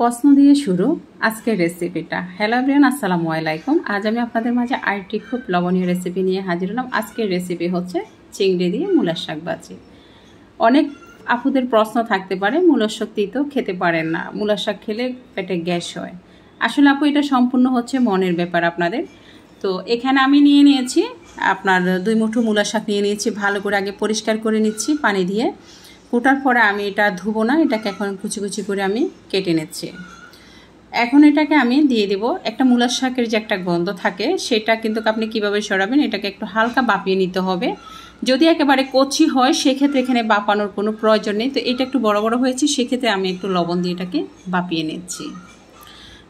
প্রশ্ন দিয়ে শুরু আজকের রেসিপিটা হ্যালো ব্রিয়ান আসসালামু আলাইকুম আজ আমি আপনাদের মাঝে আরেকটি খুব লবণীয় রেসিপি নিয়ে হাজির হলাম আজকের রেসিপি হচ্ছে চিংড়ি দিয়ে মূলার শাক বাজি অনেক আপুদের প্রশ্ন থাকতে পারে মূলার শাক তো খেতে পারেন না মূলার শাক খেলে পেটে গ্যাস হয় আসলে আপু এটা সম্পূর্ণ হচ্ছে মনের ব্যাপার আপনাদের তো এখানে আমি নিয়ে নিয়েছি আপনার দুই মুঠো মূলার শাক নিয়ে নিয়েছি ভালো করে আগে পরিষ্কার করে নিচ্ছি পানি দিয়ে ফোটার পরে আমি এটা ধুবো না এটাকে এখন কুচি কুচি করে আমি কেটে নিচ্ছি এখন এটাকে আমি দিয়ে দেব একটা মূলার শাকের যে একটা গন্ধ থাকে সেটা কিন্তু আপনি কিভাবে সরাবেন এটাকে একটু হালকা বাপিয়ে নিতে হবে যদি একেবারে কচি হয় সেক্ষেত্রে এখানে বাপানোর কোনো প্রয়োজন নেই তো এটা একটু বড় বড় হয়েছে সেক্ষেত্রে আমি একটু লবণ দিয়ে এটাকে বাপিয়ে নিচ্ছি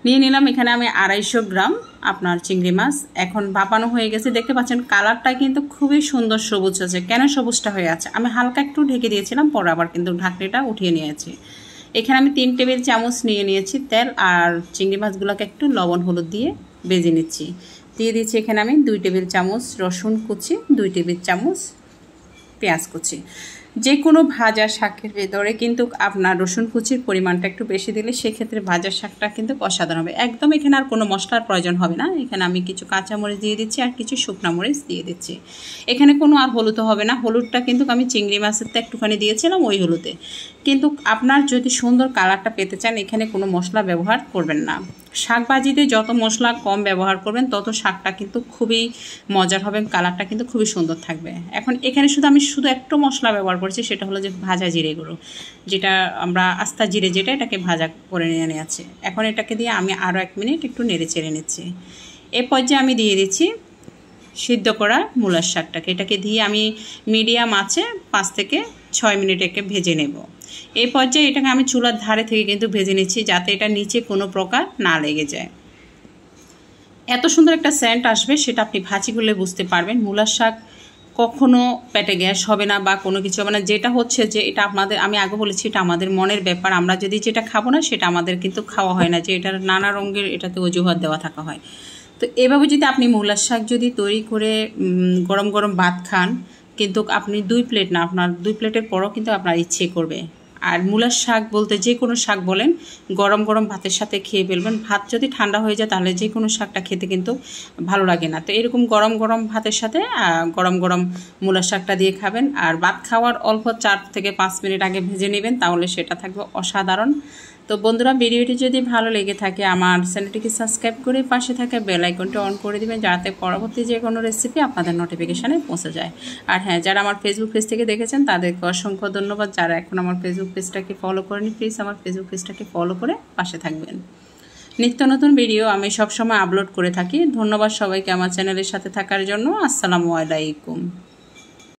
নিয়ে নিলাম এখানে আমি আড়াইশো গ্রাম আপনার চিংড়ি মাছ এখন ভাপানো হয়ে গেছে দেখতে পাচ্ছেন কালারটা কিন্তু খুবই সুন্দর সবুজ আছে কেন সবুজটা হয়ে আছে আমি হালকা একটু ঢেকে দিয়েছিলাম পরে আবার কিন্তু ঢাকনিটা উঠিয়ে নিয়েছি এখানে আমি তিন টেবিল চামচ নিয়ে নিয়েছি তেল আর চিংড়ি মাছগুলোকে একটু লবণ হলুদ দিয়ে বেজে নিচ্ছি দিয়ে দিচ্ছি এখানে আমি দুই টেবিল চামচ রসুন কুচি দুই টেবিল চামচ পেঁয়াজ কুচি যে কোনো ভাজা শাকের ভেতরে কিন্তু আপনার রসুন কুচির পরিমাণটা একটু বেশি দিলে সেক্ষেত্রে ভাজা শাকটা কিন্তু অসাধারণ হবে একদম এখানে আর কোনো মশলার প্রয়োজন হবে না এখানে আমি কিছু কাঁচামরিচ দিয়ে দিচ্ছি আর কিছু শুকনো মরিচ দিয়ে দিচ্ছি এখানে কোনো আর হলুদ হবে না হলুদটা কিন্তু আমি চিংড়ি মাছের তো একটুখানি দিয়েছিলাম ওই হলুদে কিন্তু আপনার যদি সুন্দর কালারটা পেতে চান এখানে কোনো মশলা ব্যবহার করবেন না শাকভাজিতে যত মশলা কম ব্যবহার করবেন তত শাকটা কিন্তু খুবই মজার হবে কালারটা কিন্তু খুবই সুন্দর থাকবে এখন এখানে শুধু আমি শুধু একটু মশলা ব্যবহার করছি সেটা হলো যে ভাজা জিরে গুঁড়ো যেটা আমরা আস্তা জিরে যেটা এটাকে ভাজা করে নিয়ে আছে এখন এটাকে দিয়ে আমি আরও এক মিনিট একটু নেড়ে চেড়ে নিচ্ছি এ পর্যায়ে আমি দিয়ে দিচ্ছি সিদ্ধ করা মূলার শাকটাকে এটাকে দিয়ে আমি মিডিয়াম আছে পাঁচ থেকে ছয় মিনিট একে ভেজে নেব এই পর্যায়ে এটাকে আমি চুলার ধারে থেকে কিন্তু ভেজে নিচ্ছি যাতে এটা নিচে কোনো প্রকার না লেগে যায় এত সুন্দর একটা স্যান্ট আসবে সেটা আপনি ভাজি করলে বুঝতে পারবেন মূলার শাক কখনো পেটে গ্যাস হবে না বা কোনো কিছু হবে না যেটা হচ্ছে যে এটা আপনাদের আমি আগে বলেছি এটা আমাদের মনের ব্যাপার আমরা যদি যেটা খাবো না সেটা আমাদের কিন্তু খাওয়া হয় না যে এটার নানা রঙের এটাতে অজুহাত দেওয়া থাকা হয় তো এভাবে যদি আপনি মূলার শাক যদি তৈরি করে গরম গরম ভাত খান কিন্তু আপনি দুই প্লেট না আপনার দুই প্লেটের পরও কিন্তু আপনার ইচ্ছে করবে আর মূলার শাক বলতে যে কোনো শাক বলেন গরম গরম ভাতের সাথে খেয়ে ফেলবেন ভাত যদি ঠান্ডা হয়ে যায় তাহলে যে কোনো শাকটা খেতে কিন্তু ভালো লাগে না তো এরকম গরম গরম ভাতের সাথে গরম গরম মূলার শাকটা দিয়ে খাবেন আর ভাত খাওয়ার অল্প চার থেকে পাঁচ মিনিট আগে ভেজে নেবেন তাহলে সেটা থাকবে অসাধারণ তো বন্ধুরা ভিডিওটি যদি ভালো লেগে থাকে আমার চ্যানেলটিকে সাবস্ক্রাইব করে পাশে থাকা বেল আইকনটি অন করে দেবেন যাতে পরবর্তী যে কোনো রেসিপি আপনাদের নোটিফিকেশানে পৌঁছে যায় আর হ্যাঁ যারা আমার ফেসবুক পেজ থেকে দেখেছেন তাদেরকে অসংখ্য ধন্যবাদ যারা এখন আমার ফেসবুক পেজটাকে ফলো করেনি প্লিজ আমার ফেসবুক পেজটাকে ফলো করে পাশে থাকবেন নিত্য নতুন ভিডিও আমি সবসময় আপলোড করে থাকি ধন্যবাদ সবাইকে আমার চ্যানেলের সাথে থাকার জন্য আসসালামু আলাইকুম